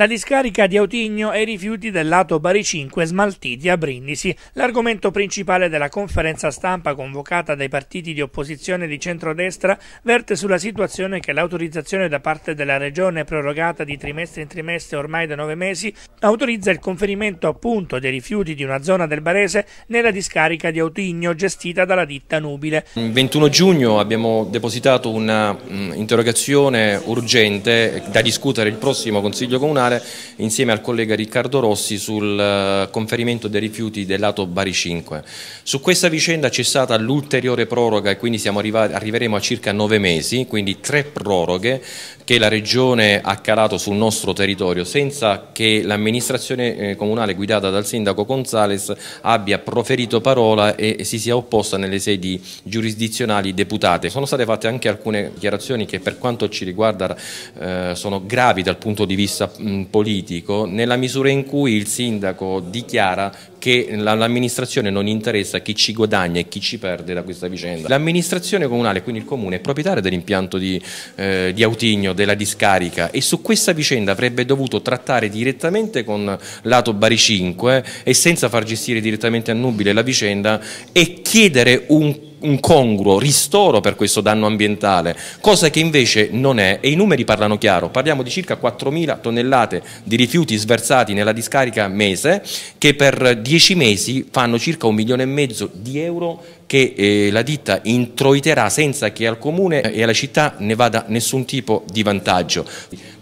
la discarica di Autigno e i rifiuti del lato Bari 5 smaltiti a Brindisi, l'argomento principale della conferenza stampa convocata dai partiti di opposizione di centrodestra verte sulla situazione che l'autorizzazione da parte della Regione prorogata di trimestre in trimestre ormai da nove mesi autorizza il conferimento appunto dei rifiuti di una zona del Barese nella discarica di Autigno gestita dalla ditta Nubile. Il 21 giugno abbiamo depositato un'interrogazione mm, urgente da discutere il prossimo Consiglio Comunale parlare insieme al collega Riccardo Rossi sul eh, conferimento dei rifiuti del lato Bari 5. Su questa vicenda c'è stata l'ulteriore proroga e quindi arrivati, arriveremo a circa nove mesi, quindi tre proroghe che la Regione ha calato sul nostro territorio senza che l'amministrazione eh, comunale guidata dal sindaco Gonzales abbia proferito parola e si sia opposta nelle sedi giurisdizionali deputate. Sono state fatte anche alcune dichiarazioni che per quanto ci riguarda eh, sono gravi dal punto di vista mh, politico nella misura in cui il sindaco dichiara che all'amministrazione non interessa chi ci guadagna e chi ci perde da questa vicenda. L'amministrazione comunale, quindi il comune, è proprietario dell'impianto di, eh, di Autigno, della discarica e su questa vicenda avrebbe dovuto trattare direttamente con lato Bari 5 eh, e senza far gestire direttamente a Nubile la vicenda e chiedere un un congruo ristoro per questo danno ambientale, cosa che invece non è e i numeri parlano chiaro, parliamo di circa 4.000 tonnellate di rifiuti sversati nella discarica mese che per dieci mesi fanno circa un milione e mezzo di euro che eh, la ditta introiterà senza che al comune e alla città ne vada nessun tipo di vantaggio.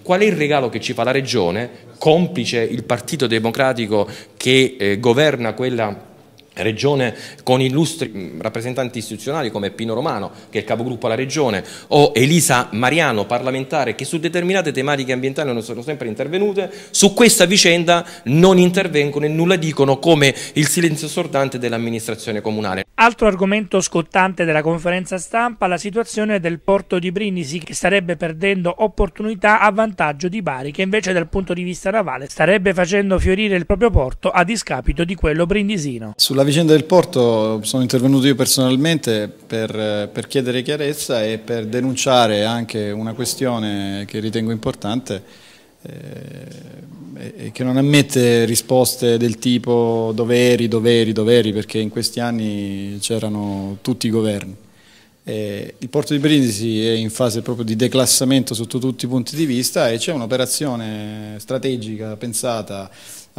Qual è il regalo che ci fa la regione, complice il Partito Democratico che eh, governa quella Regione con illustri mm, rappresentanti istituzionali come Pino Romano, che è il capogruppo alla Regione, o Elisa Mariano, parlamentare, che su determinate tematiche ambientali non sono sempre intervenute, su questa vicenda non intervengono e nulla dicono come il silenzio sordante dell'amministrazione comunale. Altro argomento scottante della conferenza stampa è la situazione del porto di Brindisi che starebbe perdendo opportunità a vantaggio di Bari che invece dal punto di vista navale starebbe facendo fiorire il proprio porto a discapito di quello brindisino. Sulla vicenda del porto sono intervenuto io personalmente per, per, chiedere chiarezza e per denunciare anche una questione che ritengo importante eh, e che non ammette risposte del tipo doveri, doveri, doveri, perché in questi anni c'erano tutti i governi. Eh, il porto di Brindisi è in fase proprio di declassamento sotto tutti i punti di vista e c'è un'operazione strategica pensata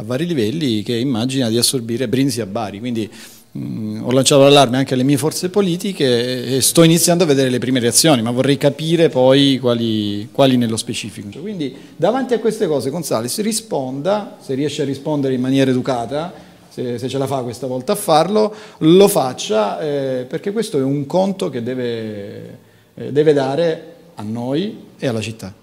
a vari livelli che immagina di assorbire Brinzi a Bari. Quindi mh, mm, ho lanciato l'allarme anche alle mie forze politiche e sto iniziando a vedere le prime reazioni, ma vorrei capire poi quali, quali nello specifico. Quindi davanti a queste cose Gonzales risponda, se riesce a rispondere in maniera educata, se, se, ce la fa questa volta a farlo, lo faccia eh, perché questo è un conto che deve, eh, deve dare a noi e alla città.